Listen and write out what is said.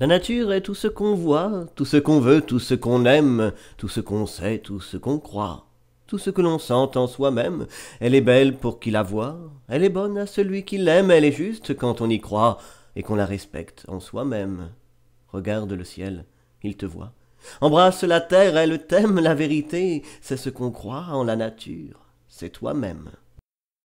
La nature est tout ce qu'on voit, tout ce qu'on veut, tout ce qu'on aime, tout ce qu'on sait, tout ce qu'on croit, tout ce que l'on sent en soi-même. Elle est belle pour qui la voit, elle est bonne à celui qui l'aime, elle est juste quand on y croit et qu'on la respecte en soi-même. Regarde le ciel, il te voit. Embrasse la terre, elle t'aime, la vérité, c'est ce qu'on croit en la nature, c'est toi-même.